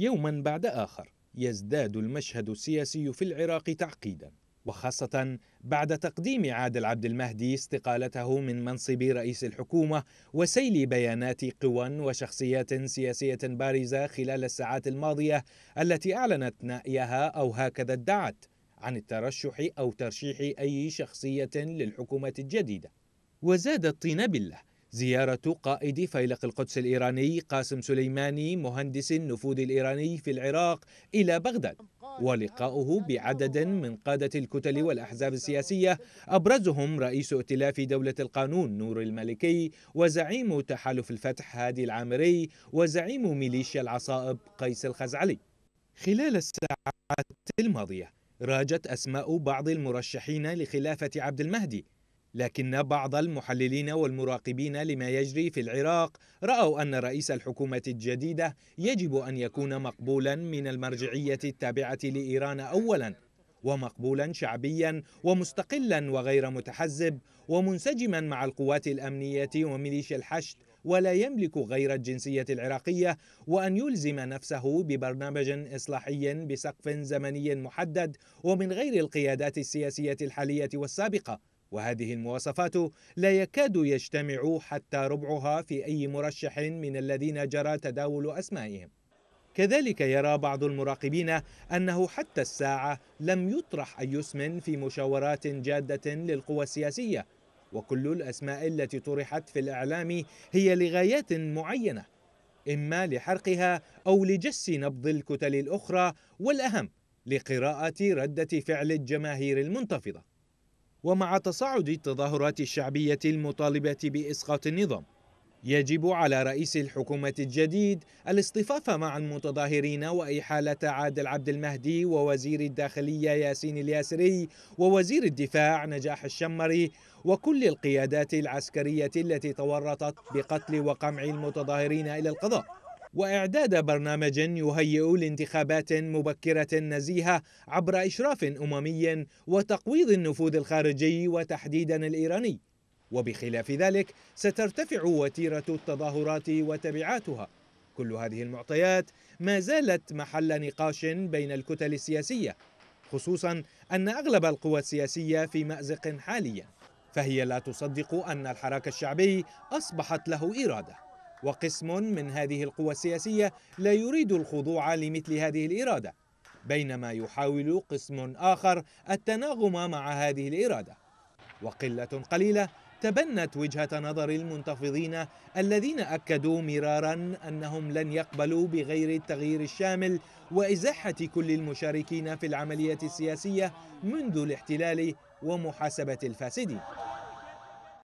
يوما بعد آخر يزداد المشهد السياسي في العراق تعقيدا وخاصة بعد تقديم عادل عبد المهدي استقالته من منصب رئيس الحكومة وسيل بيانات قوى وشخصيات سياسية بارزة خلال الساعات الماضية التي أعلنت نأيها أو هكذا ادعت عن الترشح أو ترشيح أي شخصية للحكومة الجديدة وزاد الطين بله زيارة قائد فيلق القدس الإيراني قاسم سليماني مهندس النفوذ الإيراني في العراق إلى بغداد ولقاؤه بعدد من قادة الكتل والأحزاب السياسية أبرزهم رئيس ائتلاف دولة القانون نور الملكي وزعيم تحالف الفتح هادي العامري وزعيم ميليشيا العصائب قيس الخزعلي خلال الساعات الماضية راجت أسماء بعض المرشحين لخلافة عبد المهدي لكن بعض المحللين والمراقبين لما يجري في العراق رأوا أن رئيس الحكومة الجديدة يجب أن يكون مقبولا من المرجعية التابعة لإيران أولا ومقبولا شعبيا ومستقلا وغير متحزب ومنسجما مع القوات الأمنية وميليشيا الحشد ولا يملك غير الجنسية العراقية وأن يلزم نفسه ببرنامج إصلاحي بسقف زمني محدد ومن غير القيادات السياسية الحالية والسابقة وهذه المواصفات لا يكاد يجتمع حتى ربعها في أي مرشح من الذين جرى تداول أسمائهم كذلك يرى بعض المراقبين أنه حتى الساعة لم يطرح أي اسم في مشاورات جادة للقوى السياسية وكل الأسماء التي طرحت في الإعلام هي لغايات معينة إما لحرقها أو لجس نبض الكتل الأخرى والأهم لقراءة ردة فعل الجماهير المنتفضة ومع تصاعد التظاهرات الشعبية المطالبة بإسقاط النظام يجب على رئيس الحكومة الجديد الاصطفاف مع المتظاهرين وإحالة عادل عبد المهدي ووزير الداخلية ياسين الياسري ووزير الدفاع نجاح الشمري وكل القيادات العسكرية التي تورطت بقتل وقمع المتظاهرين إلى القضاء وإعداد برنامج يهيئ لانتخابات مبكرة نزيهة عبر إشراف أممي وتقويض النفوذ الخارجي وتحديدا الإيراني وبخلاف ذلك سترتفع وتيرة التظاهرات وتبعاتها كل هذه المعطيات ما زالت محل نقاش بين الكتل السياسية خصوصا أن أغلب القوى السياسية في مأزق حاليا فهي لا تصدق أن الحراك الشعبي أصبحت له إرادة وقسم من هذه القوى السياسية لا يريد الخضوع لمثل هذه الإرادة بينما يحاول قسم آخر التناغم مع هذه الإرادة وقلة قليلة تبنت وجهة نظر المنتفضين الذين أكدوا مرارا أنهم لن يقبلوا بغير التغيير الشامل وإزاحة كل المشاركين في العملية السياسية منذ الاحتلال ومحاسبة الفاسدين